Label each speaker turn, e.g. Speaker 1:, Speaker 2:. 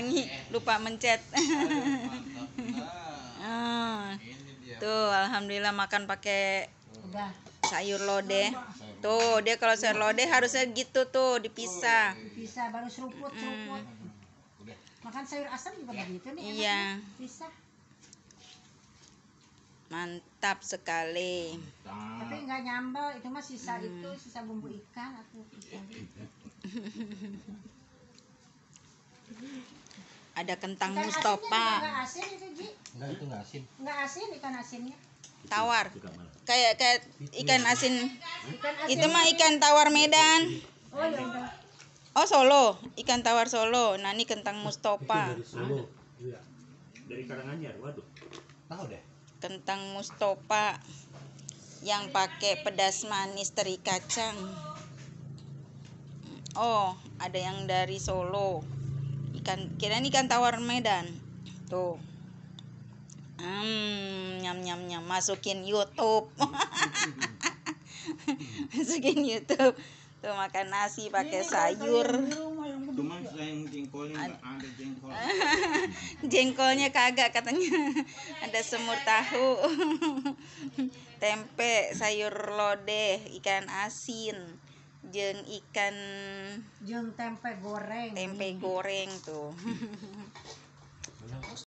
Speaker 1: ulangi lupa mencet ah, tuh alhamdulillah makan pakai sayur lodeh tuh dia kalau sayur lodeh harusnya gitu tuh dipisah dipisah baru seruput hmm. seruput makan sayur asam juga ya. begitu nih iya mantap sekali tapi nggak nyambel itu mah sisa hmm. itu sisa bumbu ikan aku ada kentang ikan Mustafa. Enggak asin itu, Ji. Enggak itu enggak asin. Enggak asin ikan asinnya. Tawar. Kayak kayak ikan asin. Ikan asin. Itu mah ikan tawar Medan. Oh, iya, iya. Oh, Solo. Ikan tawar Solo. Nah, ini kentang Mustafa. Dari ah. iya. Dari Karanganyar, waduh. Tahu deh. Kentang Mustafa yang pakai pedas manis teri kacang. Oh, ada yang dari Solo ikan kira ini ikan tawar Medan tuh hmm, nyam nyam nyam masukin YouTube masukin YouTube tuh makan nasi pakai sayur jengkolnya ada jengkol jengkolnya kagak katanya ada semur tahu tempe sayur lodeh ikan asin jeng ikan jeng tempe goreng tempe goreng tuh